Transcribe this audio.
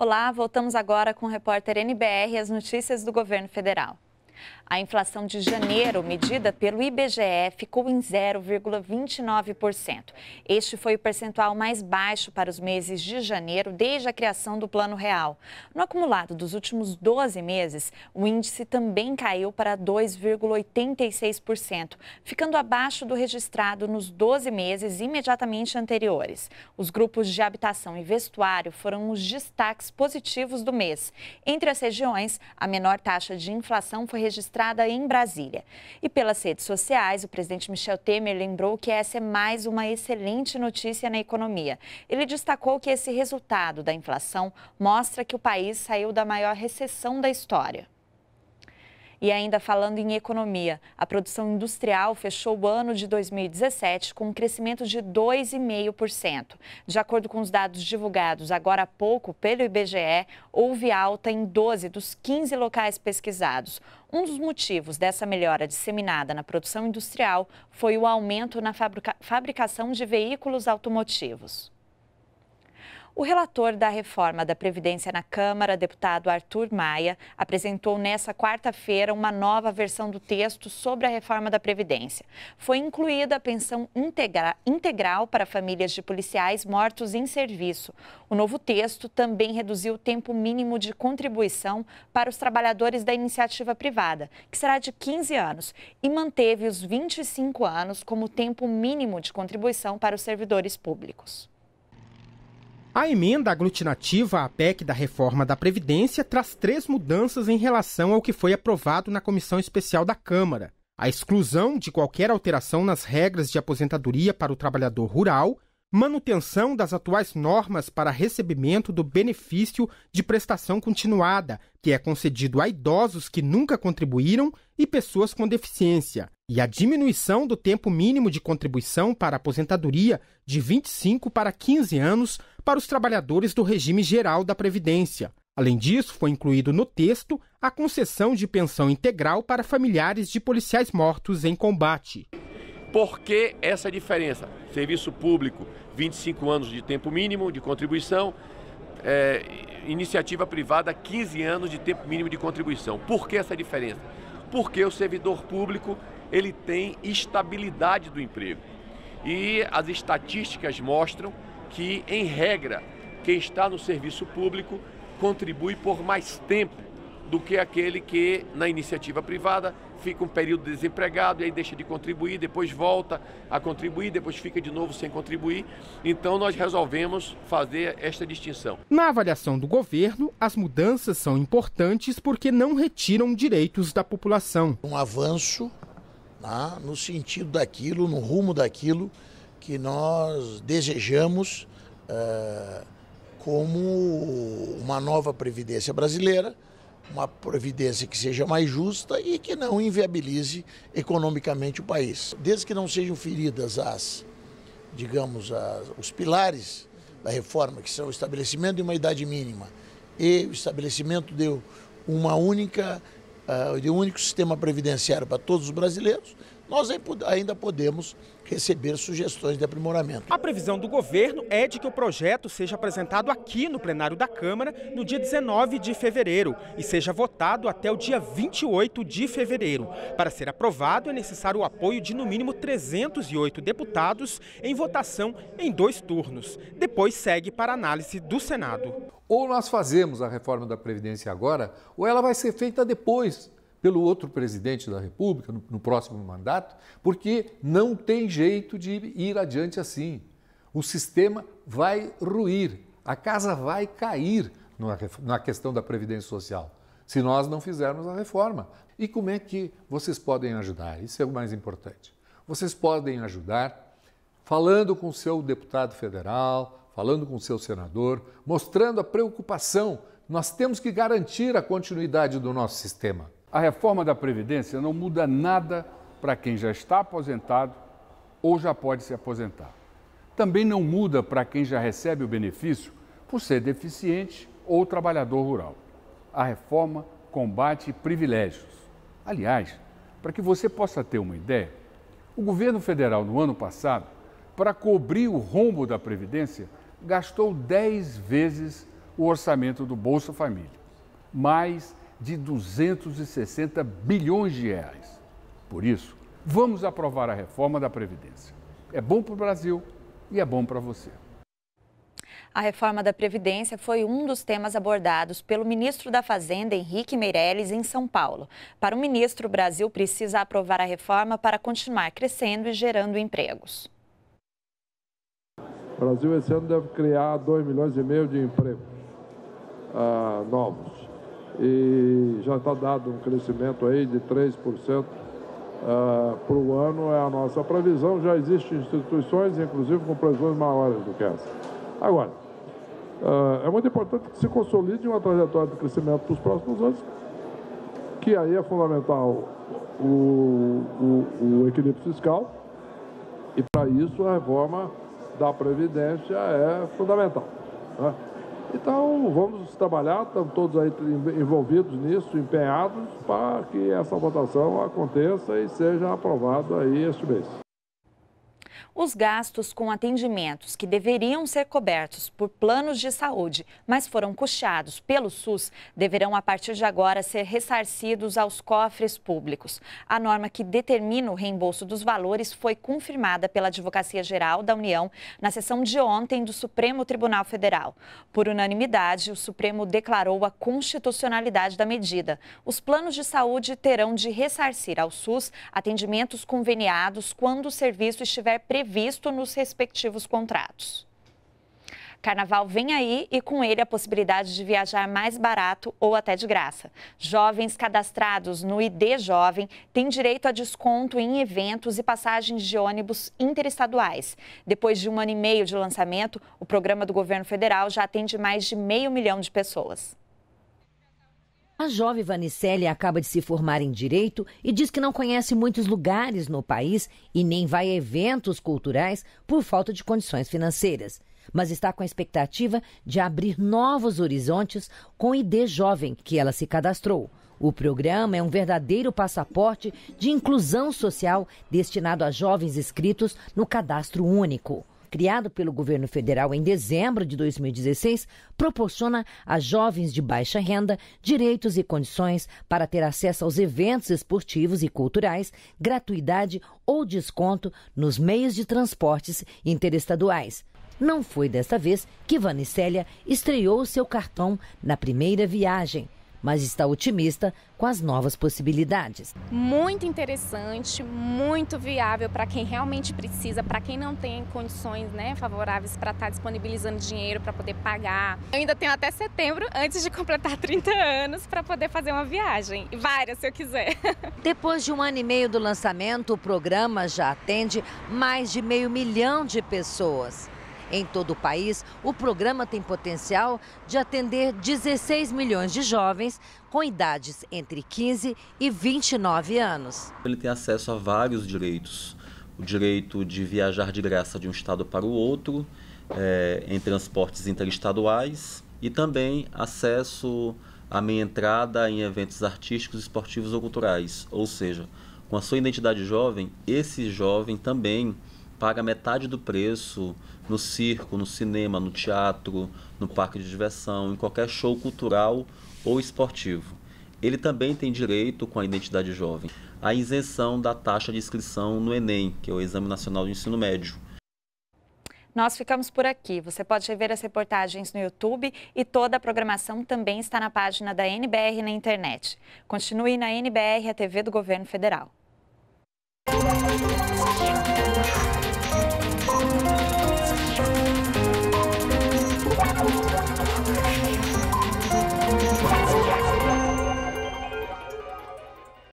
Olá, voltamos agora com o repórter NBR e as notícias do governo federal. A inflação de janeiro, medida pelo IBGE, ficou em 0,29%. Este foi o percentual mais baixo para os meses de janeiro desde a criação do Plano Real. No acumulado dos últimos 12 meses, o índice também caiu para 2,86%, ficando abaixo do registrado nos 12 meses imediatamente anteriores. Os grupos de habitação e vestuário foram os destaques positivos do mês. Entre as regiões, a menor taxa de inflação foi registrada registrada em Brasília. E pelas redes sociais, o presidente Michel Temer lembrou que essa é mais uma excelente notícia na economia. Ele destacou que esse resultado da inflação mostra que o país saiu da maior recessão da história. E ainda falando em economia, a produção industrial fechou o ano de 2017 com um crescimento de 2,5%. De acordo com os dados divulgados agora há pouco pelo IBGE, houve alta em 12 dos 15 locais pesquisados. Um dos motivos dessa melhora disseminada na produção industrial foi o aumento na fabricação de veículos automotivos. O relator da reforma da Previdência na Câmara, deputado Arthur Maia, apresentou nesta quarta-feira uma nova versão do texto sobre a reforma da Previdência. Foi incluída a pensão integra integral para famílias de policiais mortos em serviço. O novo texto também reduziu o tempo mínimo de contribuição para os trabalhadores da iniciativa privada, que será de 15 anos, e manteve os 25 anos como tempo mínimo de contribuição para os servidores públicos. A emenda aglutinativa à PEC da reforma da Previdência traz três mudanças em relação ao que foi aprovado na Comissão Especial da Câmara. A exclusão de qualquer alteração nas regras de aposentadoria para o trabalhador rural, manutenção das atuais normas para recebimento do benefício de prestação continuada, que é concedido a idosos que nunca contribuíram e pessoas com deficiência, e a diminuição do tempo mínimo de contribuição para aposentadoria de 25 para 15 anos para os trabalhadores do regime geral da Previdência. Além disso, foi incluído no texto a concessão de pensão integral para familiares de policiais mortos em combate. Por que essa diferença? Serviço público, 25 anos de tempo mínimo de contribuição, é, iniciativa privada, 15 anos de tempo mínimo de contribuição. Por que essa diferença? Porque o servidor público ele tem estabilidade do emprego. E as estatísticas mostram que, em regra, quem está no serviço público contribui por mais tempo do que aquele que na iniciativa privada fica um período desempregado e aí deixa de contribuir, depois volta a contribuir, depois fica de novo sem contribuir. Então nós resolvemos fazer esta distinção. Na avaliação do governo, as mudanças são importantes porque não retiram direitos da população. Um avanço né, no sentido daquilo, no rumo daquilo que nós desejamos uh, como uma nova previdência brasileira uma providência que seja mais justa e que não inviabilize economicamente o país. Desde que não sejam feridas as, digamos, as, os pilares da reforma, que são o estabelecimento de uma idade mínima e o estabelecimento de uma única ah, de um único sistema previdenciário para todos os brasileiros, nós ainda podemos receber sugestões de aprimoramento. A previsão do governo é de que o projeto seja apresentado aqui no plenário da Câmara no dia 19 de fevereiro e seja votado até o dia 28 de fevereiro. Para ser aprovado, é necessário o apoio de no mínimo 308 deputados em votação em dois turnos. Depois segue para análise do Senado. Ou nós fazemos a reforma da Previdência agora, ou ela vai ser feita depois, pelo outro presidente da República no, no próximo mandato, porque não tem jeito de ir adiante assim. O sistema vai ruir, a casa vai cair na, na questão da Previdência Social, se nós não fizermos a reforma. E como é que vocês podem ajudar? Isso é o mais importante. Vocês podem ajudar falando com o seu deputado federal, falando com o seu senador, mostrando a preocupação. Nós temos que garantir a continuidade do nosso sistema. A reforma da Previdência não muda nada para quem já está aposentado ou já pode se aposentar. Também não muda para quem já recebe o benefício por ser deficiente ou trabalhador rural. A reforma combate privilégios. Aliás, para que você possa ter uma ideia, o governo federal, no ano passado, para cobrir o rombo da Previdência, gastou 10 vezes o orçamento do Bolsa Família, mais de 260 bilhões de reais. Por isso, vamos aprovar a reforma da Previdência. É bom para o Brasil e é bom para você. A reforma da Previdência foi um dos temas abordados pelo ministro da Fazenda, Henrique Meirelles, em São Paulo. Para o ministro, o Brasil precisa aprovar a reforma para continuar crescendo e gerando empregos. O Brasil esse ano deve criar 2 milhões e meio de empregos ah, novos e já está dado um crescimento aí de 3% uh, para o ano, é a nossa previsão. Já existem instituições, inclusive, com previsões maiores do que essa. Agora, uh, é muito importante que se consolide uma trajetória de crescimento para os próximos anos, que aí é fundamental o, o, o equilíbrio fiscal, e para isso a reforma da Previdência é fundamental. Né? Então, vamos trabalhar, estamos todos aí envolvidos nisso, empenhados, para que essa votação aconteça e seja aprovada aí este mês. Os gastos com atendimentos que deveriam ser cobertos por planos de saúde, mas foram custeados pelo SUS, deverão a partir de agora ser ressarcidos aos cofres públicos. A norma que determina o reembolso dos valores foi confirmada pela Advocacia Geral da União na sessão de ontem do Supremo Tribunal Federal. Por unanimidade, o Supremo declarou a constitucionalidade da medida. Os planos de saúde terão de ressarcir ao SUS atendimentos conveniados quando o serviço estiver previsto previsto nos respectivos contratos. Carnaval vem aí e com ele a possibilidade de viajar mais barato ou até de graça. Jovens cadastrados no ID Jovem têm direito a desconto em eventos e passagens de ônibus interestaduais. Depois de um ano e meio de lançamento, o programa do governo federal já atende mais de meio milhão de pessoas. A jovem Vanicelli acaba de se formar em direito e diz que não conhece muitos lugares no país e nem vai a eventos culturais por falta de condições financeiras. Mas está com a expectativa de abrir novos horizontes com o ID Jovem, que ela se cadastrou. O programa é um verdadeiro passaporte de inclusão social destinado a jovens inscritos no cadastro único criado pelo governo federal em dezembro de 2016, proporciona a jovens de baixa renda direitos e condições para ter acesso aos eventos esportivos e culturais, gratuidade ou desconto nos meios de transportes interestaduais. Não foi desta vez que Vanicélia estreou seu cartão na primeira viagem mas está otimista com as novas possibilidades. Muito interessante, muito viável para quem realmente precisa, para quem não tem condições né, favoráveis para estar tá disponibilizando dinheiro para poder pagar. Eu ainda tenho até setembro, antes de completar 30 anos, para poder fazer uma viagem. Várias, se eu quiser. Depois de um ano e meio do lançamento, o programa já atende mais de meio milhão de pessoas. Em todo o país, o programa tem potencial de atender 16 milhões de jovens com idades entre 15 e 29 anos. Ele tem acesso a vários direitos: o direito de viajar de graça de um estado para o outro, é, em transportes interestaduais, e também acesso à meia entrada em eventos artísticos, esportivos ou culturais. Ou seja, com a sua identidade jovem, esse jovem também paga metade do preço no circo, no cinema, no teatro, no parque de diversão, em qualquer show cultural ou esportivo. Ele também tem direito com a identidade jovem à isenção da taxa de inscrição no Enem, que é o Exame Nacional do Ensino Médio. Nós ficamos por aqui. Você pode rever as reportagens no YouTube e toda a programação também está na página da NBR na internet. Continue na NBR, a TV do Governo Federal.